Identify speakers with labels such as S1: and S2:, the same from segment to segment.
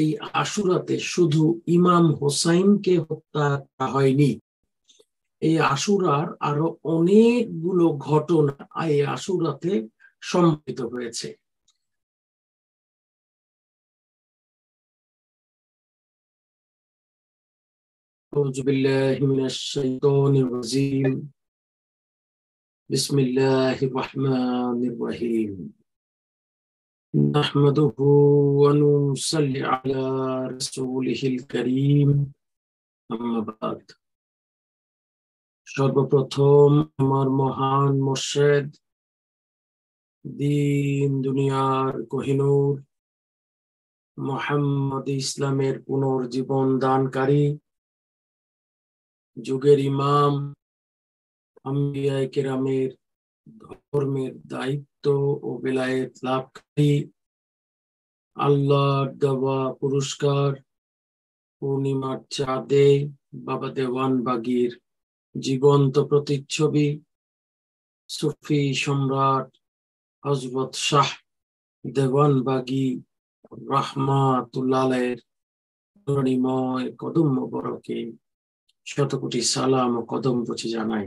S1: এই আশুরাতে শুধু ইমাম হোসাইনকে হত্যা করা হয়নি এই আশুরার আরো অনেকগুলো ঘটনা এই আশুরাতে সম্মিলিত হয়েছে أعوذ بالله من بسم الله الرحمن الرحيم نحمده ونصلي على رسوله الكريم أما بعد সর্বপ্রথম আমার মহান মোর্শেদ দিন দুনিয়ার কোহিনুর মোহাম্মদ ইসলামের পুনর্জীবন দানকারী যুগের ইমাম আম্বিয়ায় কেরামের ধর্মের দায়িত্ব সত্য ও বিলায়ত লাভকারী আল্লাহর দেওয়া পুরস্কার পূর্ণিমার চাঁদে বাবা দেওয়ান বাগির জীবন্ত প্রতিচ্ছবি সুফি সম্রাট হজবত শাহ বাগি রাহমাতুল্লালের ধরণিময় কদম বরকে শতকোটি সালাম ও কদম বচে জানাই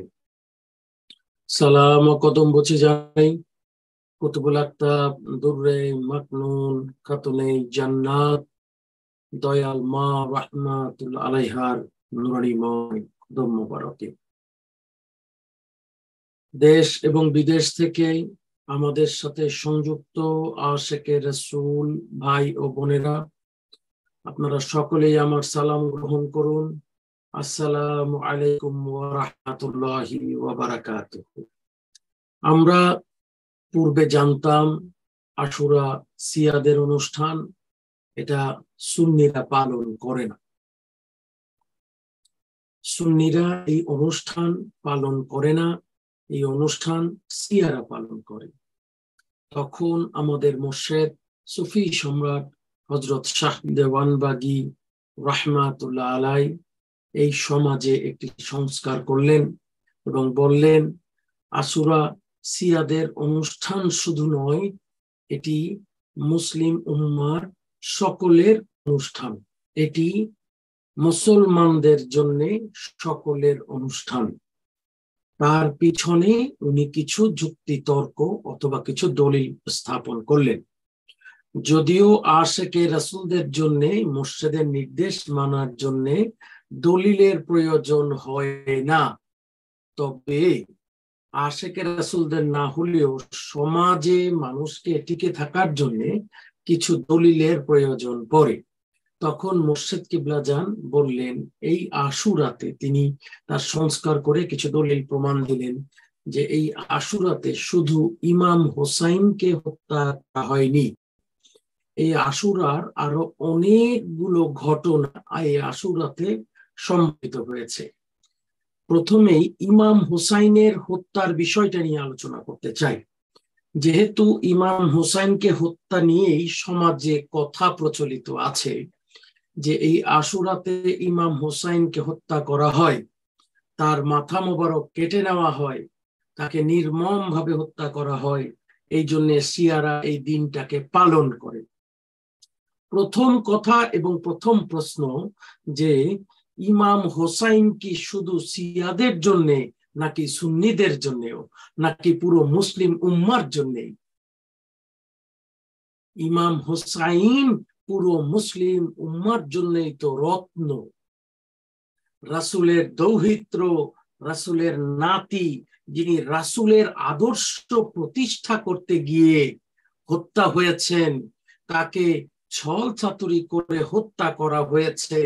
S1: সালাম ও কদম বচে জানাই কুতুবুল আক্তাব দুর্রে মাকনুন খাতুনে জান্নাত দয়াল মা রাহমাতুল আলাইহার নুরানিময় ধর্মবারকে দেশ এবং বিদেশ থেকে আমাদের সাথে সংযুক্ত আশেকে রসুল ভাই ও বোনেরা আপনারা সকলেই আমার সালাম গ্রহণ করুন আসসালামু আলাইকুম ওয়া রাহমাতুল্লাহি ওয়া বারাকাতুহু আমরা পূর্বে জানতাম আশুরা সিয়াদের অনুষ্ঠান এটা সুন্নিরা পালন করে না সুন্নিরা এই অনুষ্ঠান পালন করে না এই অনুষ্ঠান সিয়ারা পালন করে তখন আমাদের মোর্শেদ সুফি সম্রাট হজরত শাহ দেওয়ানবাগি রহমাতুল্লাহ আলাই এই সমাজে একটি সংস্কার করলেন এবং বললেন আসুরা সিরাদের অনুষ্ঠান শুধু নয় এটি মুসলিম উম্মার সকলের অনুষ্ঠান এটি মুসলমানদের জন্য সকলের অনুষ্ঠান তার পিছনে উনি কিছু যুক্তি তর্ক অথবা কিছু দলিল স্থাপন করলেন যদিও আশেকে রাসুলদের জন্য মুর্শেদের নির্দেশ মানার জন্য দলিলের প্রয়োজন হয় না তবে আশেকে রাসুলদের না হলেও সমাজে মানুষকে টিকে থাকার জন্য কিছু দলিলের প্রয়োজন পড়ে তখন মোর্শেদ কিবলা যান বললেন এই আশুরাতে তিনি তার সংস্কার করে কিছু দলিল প্রমাণ দিলেন যে এই আশুরাতে শুধু ইমাম হোসাইনকে হত্যা করা হয়নি এই আশুরার আরো অনেকগুলো ঘটনা এই আশুরাতে সম্মিলিত হয়েছে প্রথমেই ইমাম হুসাইনের হত্যার বিষয়টা নিয়ে আলোচনা করতে চাই যেহেতু ইমাম হুসাইনকে হত্যা নিয়েই সমাজে কথা প্রচলিত আছে যে এই আশুরাতে ইমাম হুসাইনকে হত্যা করা হয় তার মাথা মোবারক কেটে নেওয়া হয় তাকে নির্মম ভাবে হত্যা করা হয় এই জন্য সিয়ারা এই দিনটাকে পালন করে প্রথম কথা এবং প্রথম প্রশ্ন যে ইমাম হোসাইন কি শুধু সিয়াদের জন্য নাকি সুন্নিদের জন্যেও নাকি পুরো মুসলিম উম্মার জন্যেই ইমাম হোসাইন পুরো মুসলিম উম্মার জন্যই তো রত্ন রাসুলের দৌহিত্র রাসুলের নাতি যিনি রাসুলের আদর্শ প্রতিষ্ঠা করতে গিয়ে হত্যা হয়েছেন তাকে ছল ছাতুরি করে হত্যা করা হয়েছে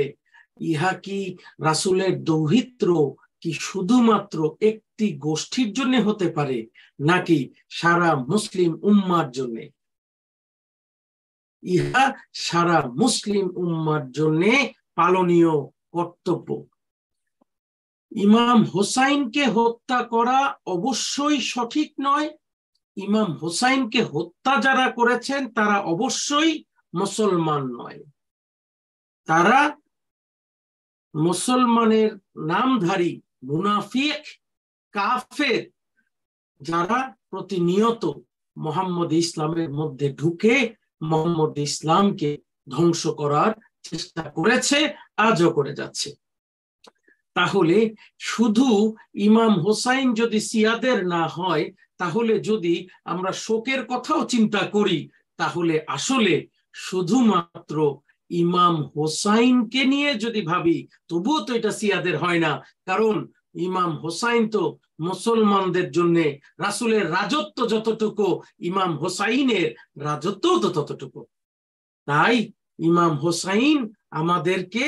S1: ইহা কি রাসুলের দৌহিত্র কি শুধুমাত্র একটি গোষ্ঠীর জন্য হতে পারে নাকি সারা মুসলিম উম্মার জন্য ইহা সারা মুসলিম উম্মার জন্য পালনীয় কর্তব্য ইমাম হোসাইনকে হত্যা করা অবশ্যই সঠিক নয় ইমাম হোসাইনকে হত্যা যারা করেছেন তারা অবশ্যই মুসলমান নয় তারা মুসলমানের নামধারী মুনাফিক কাফের যারা প্রতিনিয়ত মোহাম্মদ ইসলামের মধ্যে ঢুকে মোহাম্মদ ইসলামকে ধ্বংস করার চেষ্টা করেছে আজও করে যাচ্ছে তাহলে শুধু ইমাম হোসাইন যদি সিয়াদের না হয় তাহলে যদি আমরা শোকের কথাও চিন্তা করি তাহলে আসলে শুধুমাত্র ইমাম হোসাইনকে নিয়ে যদি ভাবি তবুও তো এটা সিয়াদের হয় না কারণ ইমাম হোসাইন তো মুসলমানদের জন্য রাসুলের রাজত্ব যতটুকু ইমাম হোসাইনের রাজত্ব তো ততটুকু তাই ইমাম হোসাইন আমাদেরকে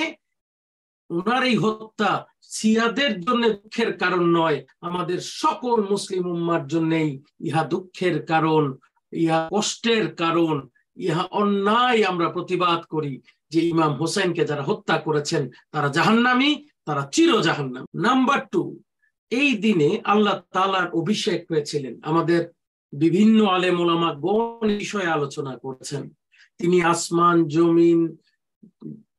S1: ওনার এই হত্যা সিয়াদের জন্য দুঃখের কারণ নয় আমাদের সকল মুসলিম উম্মার জন্যই ইহা দুঃখের কারণ ইহা কষ্টের কারণ ইহা অন্যায় আমরা প্রতিবাদ করি যে ইমাম হোসেনকে যারা হত্যা করেছেন তারা জাহান্নামি তারা চির জাহান্নাম নাম্বার টু এই দিনে আল্লাহ তালার অভিষেক হয়েছিলেন আমাদের বিভিন্ন আলেম ওলামা গণ বিষয়ে আলোচনা করেছেন তিনি আসমান জমিন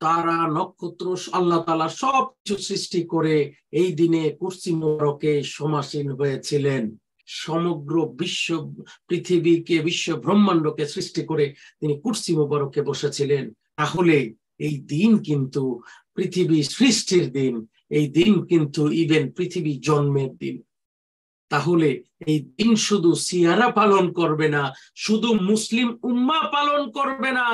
S1: তারা নক্ষত্র আল্লাহ তালা সবকিছু সৃষ্টি করে এই দিনে কুর্সি মোবারকে সমাসীন হয়েছিলেন সমগ্র বিশ্ব পৃথিবীকে বিশ্ব ব্রহ্মাণ্ডকে সৃষ্টি করে তিনি কুর্সি মুবারকে বসেছিলেন তাহলে এই দিন কিন্তু পৃথিবী সৃষ্টির দিন এই দিন কিন্তু ইভেন পৃথিবী জন্মের দিন তাহলে এই দিন শুধু সিয়ারা পালন করবে না শুধু মুসলিম উম্মা পালন করবে না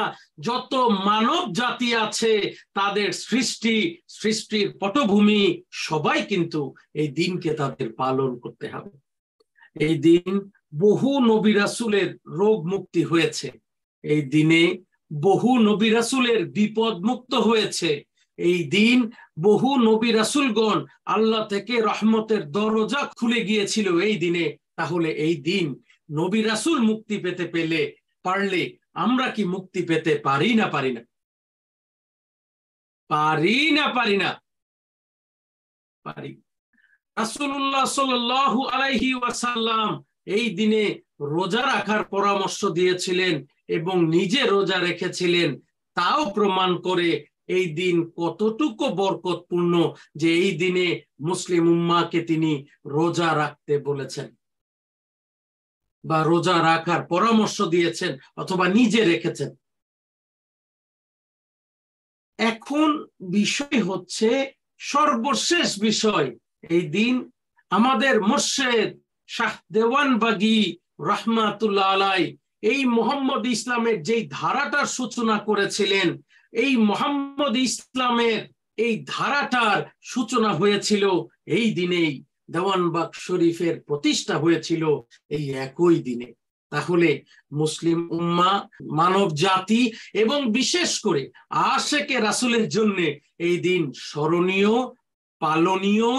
S1: যত মানব জাতি আছে তাদের সৃষ্টি সৃষ্টির পটভূমি সবাই কিন্তু এই দিনকে তাদের পালন করতে হবে এই দিন বহু নবী রাসুলের রোগ মুক্তি হয়েছে এই দিনে বহু নবী রাসুলের বিপদ মুক্ত হয়েছে এই দিন বহু নবী রাসুলগণ আল্লাহ থেকে রহমতের দরজা খুলে গিয়েছিল এই দিনে তাহলে এই দিন নবী রাসুল মুক্তি পেতে পেলে পারলে আমরা কি মুক্তি পেতে পারি না পারি না পারি না পারি না পারি রাসুল্লাহ সাল্লু আলাইহি ওয়াসাল্লাম এই দিনে রোজা রাখার পরামর্শ দিয়েছিলেন এবং নিজে রোজা রেখেছিলেন তাও প্রমাণ করে এই দিন কতটুকু বরকতপূর্ণ যে এই দিনে মুসলিম উম্মাকে তিনি রোজা রাখতে বলেছেন বা রোজা রাখার পরামর্শ দিয়েছেন অথবা নিজে রেখেছেন এখন বিষয় হচ্ছে সর্বশেষ বিষয় এই দিন আমাদের মুর্শেদ শাহ দেওয়ান বাগি রহমাতুল্লাহ আলাই এই মোহাম্মদ ইসলামের যেই ধারাটার সূচনা করেছিলেন এই মোহাম্মদ ইসলামের এই ধারাটার সূচনা হয়েছিল এই দিনেই দেওয়ানবাগ শরীফের প্রতিষ্ঠা হয়েছিল এই একই দিনে তাহলে মুসলিম উম্মা মানব জাতি এবং বিশেষ করে আশেকে রাসুলের জন্য এই দিন স্মরণীয় পালনীয়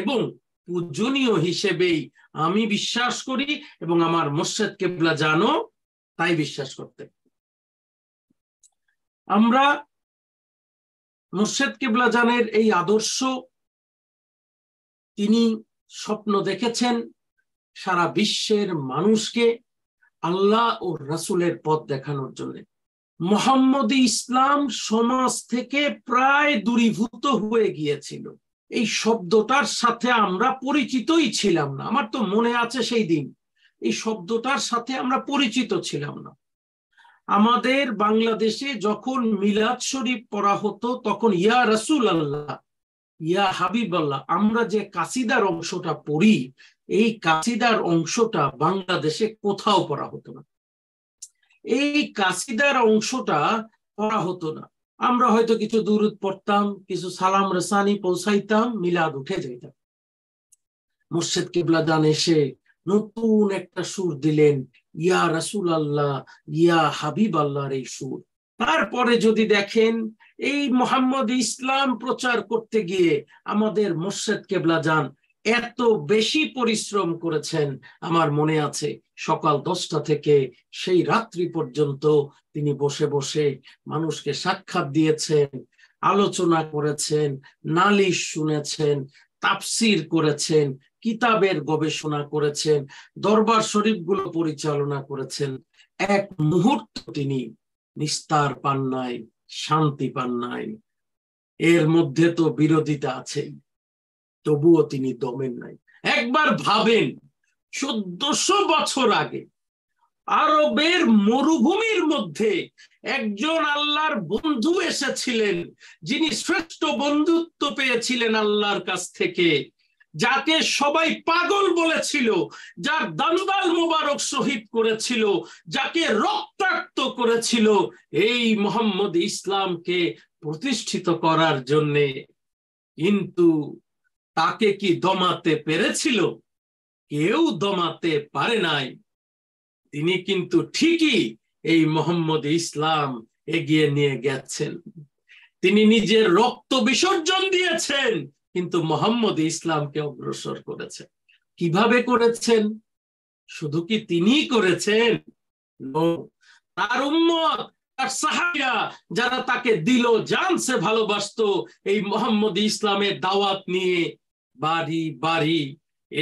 S1: এবং পূজনীয় হিসেবেই আমি বিশ্বাস করি এবং আমার মোর্শেদ কেবলা জানো তাই বিশ্বাস করতে আমরা মোর্শেদ কেবলা জানের এই আদর্শ তিনি স্বপ্ন দেখেছেন সারা বিশ্বের মানুষকে আল্লাহ ও রাসুলের পথ দেখানোর জন্য মোহাম্মদ ইসলাম সমাজ থেকে প্রায় দূরীভূত হয়ে গিয়েছিল এই শব্দটার সাথে আমরা পরিচিতই ছিলাম না আমার তো মনে আছে সেই দিন এই শব্দটার সাথে আমরা পরিচিত ছিলাম না আমাদের বাংলাদেশে যখন মিলাদ শরীফ পড়া হতো তখন ইয়া রসুল আল্লাহ ইয়া হাবিব আল্লাহ আমরা যে কাসিদার অংশটা পড়ি এই কাসিদার অংশটা বাংলাদেশে কোথাও পড়া হতো না এই কাসিদার অংশটা পড়া হতো না আমরা হয়তো কিছু দূরত পড়তাম কিছু সালাম রসানি পৌঁছাইতাম মিলাদ উঠে যাইতাম মুর্শেদ কেবলা দান এসে নতুন একটা সুর দিলেন ইয়া রাসুল আল্লাহ ইয়া হাবিব আল্লাহর এই সুর তারপরে যদি দেখেন এই মোহাম্মদ ইসলাম প্রচার করতে গিয়ে আমাদের মোর্শেদ কেবলা যান এত বেশি পরিশ্রম করেছেন আমার মনে আছে সকাল দশটা থেকে সেই রাত্রি পর্যন্ত তিনি বসে বসে মানুষকে সাক্ষাৎ দিয়েছেন আলোচনা করেছেন নালিশ শুনেছেন তাপসির করেছেন কিতাবের গবেষণা করেছেন দরবার শরীফগুলো পরিচালনা করেছেন এক মুহূর্ত তিনি নিস্তার পান নাই শান্তি পান নাই এর মধ্যে তো বিরোধিতা আছেই তবুও তিনি দমেন নাই একবার ভাবেন চোদ্দশো বছর আগে আরবের মরুভূমির মধ্যে একজন আল্লাহর বন্ধু এসেছিলেন যিনি শ্রেষ্ঠ বন্ধুত্ব পেয়েছিলেন আল্লাহর কাছ থেকে যাকে সবাই পাগল বলেছিল যার দান্দাল মোবারক শহীদ করেছিল যাকে রক্তাক্ত করেছিল এই মোহাম্মদ ইসলামকে প্রতিষ্ঠিত করার জন্যে কিন্তু তাকে কি দমাতে পেরেছিল কেউ দমাতে পারে নাই তিনি কিন্তু ঠিকই এই মোহাম্মদ ইসলাম এগিয়ে নিয়ে গেছেন তিনি নিজের রক্ত বিসর্জন দিয়েছেন কিন্তু মোহাম্মদ ইসলামকে অগ্রসর করেছেন কিভাবে করেছেন শুধু কি তিনি করেছেন তার উম্মত তার সাহাবিরা যারা তাকে দিল জানছে ভালোবাসত এই মোহাম্মদ ইসলামের দাওয়াত নিয়ে বাড়ি বাড়ি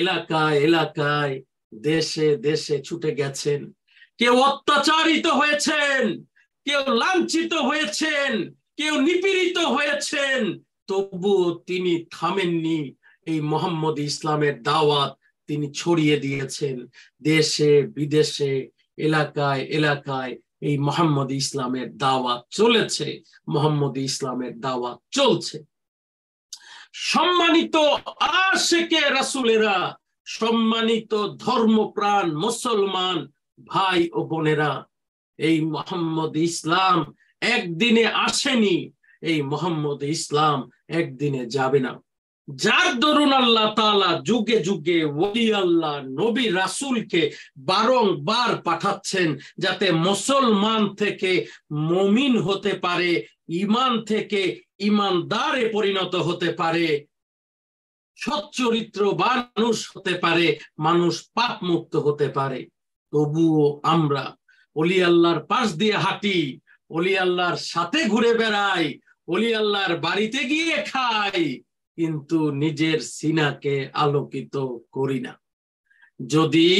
S1: এলাকায় এলাকায় দেশে দেশে ছুটে গেছেন কেউ অত্যাচারিত হয়েছেন কেউ লাঞ্ছিত হয়েছেন কেউ নিপীড়িত হয়েছেন তবুও তিনি থামেননি এই মোহাম্মদ ইসলামের দাওয়াত তিনি ছড়িয়ে দিয়েছেন দেশে বিদেশে এলাকায় এলাকায় এই মোহাম্মদ ইসলামের দাওয়াত চলেছে মোহাম্মদ ইসলামের দাওয়াত চলছে সম্মানিত আশেকে রাসুলেরা সম্মানিত ধর্মপ্রাণ মুসলমান ভাই ও বোনেরা এই মোহাম্মদ ইসলাম একদিনে আসেনি এই মোহাম্মদ ইসলাম একদিনে যাবে না যার দরুন আল্লাহ তালা যুগে যুগে ওলি আল্লাহ নবী রাসুলকে বারংবার পাঠাচ্ছেন যাতে মুসলমান থেকে মমিন হতে পারে ইমান থেকে ইমানদারে পরিণত হতে পারে সচ্চরিত্র মানুষ হতে পারে মানুষ পাপ মুক্ত হতে পারে তবুও আমরা অলি আল্লাহর পাশ দিয়ে হাঁটি অলি আল্লাহর সাথে ঘুরে বেড়াই অলি আল্লাহর বাড়িতে গিয়ে খাই কিন্তু নিজের সিনাকে আলোকিত করি না যদি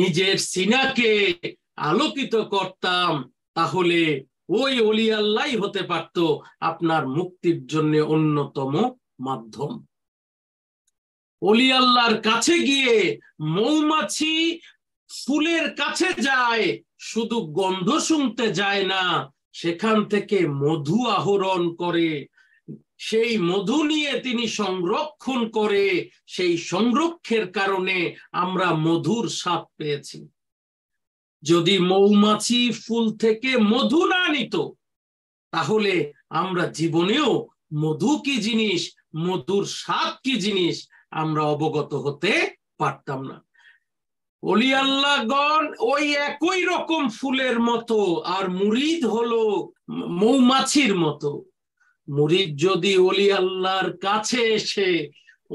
S1: নিজের সিনাকে আলোকিত করতাম তাহলে ওই অলি আল্লাহ হতে পারত আপনার মুক্তির জন্য অন্যতম মাধ্যম অলি আল্লাহর কাছে গিয়ে মৌমাছি ফুলের কাছে যায় শুধু গন্ধ শুনতে যায় না সেখান থেকে মধু আহরণ করে সেই মধু নিয়ে তিনি সংরক্ষণ করে সেই সংরক্ষের কারণে আমরা মধুর স্বাদ পেয়েছি যদি মৌমাছি ফুল থেকে মধু না নিত তাহলে আমরা জীবনেও মধু কি জিনিস মধুর স্বাদ কি জিনিস আমরা অবগত হতে পারতাম না অলি আল্লাহগণ ওই একই রকম ফুলের মতো আর মুরিদ হলো মৌমাছির মতো মুরিদ যদি অলি আল্লাহর কাছে এসে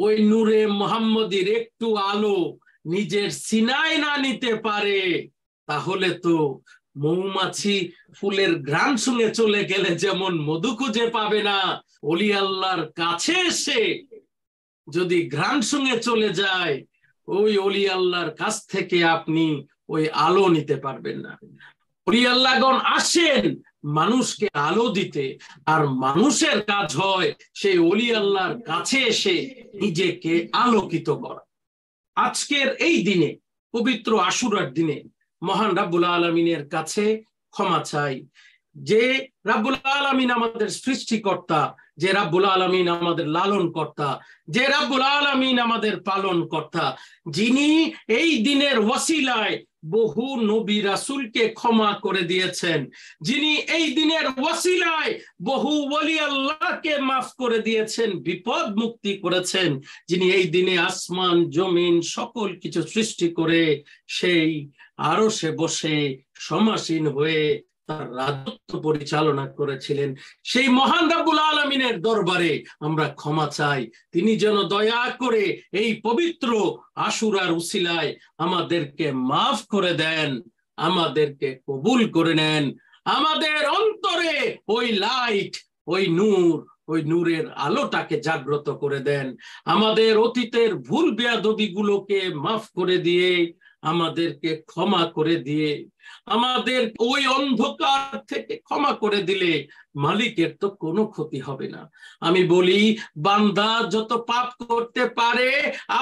S1: ওই নূরে মোহাম্মদীর একটু আলো নিজের সিনায় না নিতে পারে তাহলে তো মৌমাছি ফুলের ঘ্রাণ শুনে চলে গেলে যেমন মধু খুঁজে পাবে না অলি আল্লাহর কাছে এসে যদি ঘ্রাণ শুনে চলে যায় ওই অলি আল্লাহর কাছ থেকে আপনি ওই আলো নিতে পারবেন না অলি আল্লাহগণ আসেন মানুষকে আলো দিতে আর মানুষের কাজ হয় সেই অলি আল্লাহর কাছে এসে নিজেকে আলোকিত করা আজকের এই দিনে পবিত্র আশুরার দিনে মহান রাব্বুল আলমিনের কাছে ক্ষমা চাই যে রাব্বুল আলমিন আমাদের সৃষ্টিকর্তা যে রাব্বুল আলমিন আমাদের লালন কর্তা যে রাব্বুল আলমিন আমাদের পালন কর্তা যিনি এই দিনের ওয়াসিলায় বহু নবী রাসুলকে ক্ষমা করে দিয়েছেন যিনি এই দিনের ওয়াসিলায় বহু ওলি আল্লাহকে মাফ করে দিয়েছেন বিপদ মুক্তি করেছেন যিনি এই দিনে আসমান জমিন সকল কিছু সৃষ্টি করে সেই আরো সে বসে সমাসীন হয়ে তার রাজত্ব পরিচালনা করেছিলেন সেই মহান রাবুল আলমিনের দরবারে আমরা ক্ষমা চাই তিনি যেন দয়া করে এই পবিত্র আশুরার উশিলায় আমাদেরকে মাফ করে দেন আমাদেরকে কবুল করে নেন আমাদের অন্তরে ওই লাইট ওই নূর ওই নূরের আলোটাকে জাগ্রত করে দেন আমাদের অতীতের ভুল বেয়াদবি গুলোকে মাফ করে দিয়ে আমাদেরকে ক্ষমা করে দিয়ে আমাদের ওই অন্ধকার থেকে ক্ষমা করে দিলে মালিকের তো কোনো ক্ষতি হবে না আমি বলি বান্দা যত পাপ করতে পারে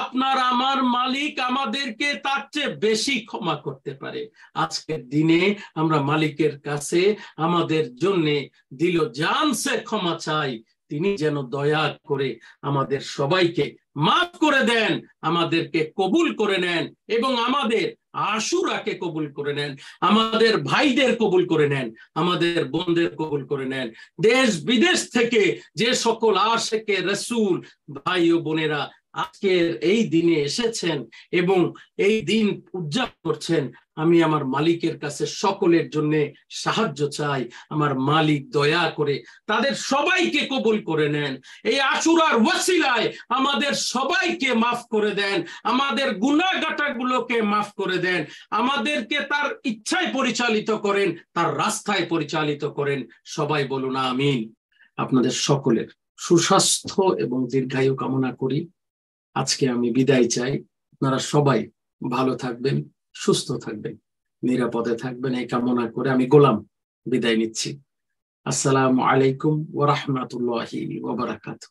S1: আপনার আমার মালিক আমাদেরকে তার চেয়ে বেশি ক্ষমা করতে পারে আজকের দিনে আমরা মালিকের কাছে আমাদের জন্যে দিল জানসে ক্ষমা চাই তিনি যেন দয়া করে আমাদের সবাইকে মাফ করে দেন আমাদেরকে কবুল করে নেন এবং আমাদের আশুরাকে কবুল করে নেন আমাদের ভাইদের কবুল করে নেন আমাদের বোনদের কবুল করে নেন দেশ বিদেশ থেকে যে সকল আশেকে রসুল ভাই ও বোনেরা আজকের এই দিনে এসেছেন এবং এই দিন উদযাপন করছেন আমি আমার মালিকের কাছে সকলের জন্য সাহায্য চাই আমার মালিক দয়া করে তাদের সবাইকে কবুল করে নেন এই আশুরার ওয়াসিলায় আমাদের সবাইকে মাফ করে দেন আমাদের গুলোকে মাফ করে দেন আমাদেরকে তার ইচ্ছায় পরিচালিত করেন তার রাস্তায় পরিচালিত করেন সবাই বলুন আমিন আপনাদের সকলের সুস্বাস্থ্য এবং দীর্ঘায়ু কামনা করি আজকে আমি বিদায় চাই আপনারা সবাই ভালো থাকবেন সুস্থ থাকবেন নিরাপদে থাকবেন এই কামনা করে আমি গোলাম বিদায় নিচ্ছি আসসালামু আলাইকুম ওরহমতুল্লাহ ওবরাকাতু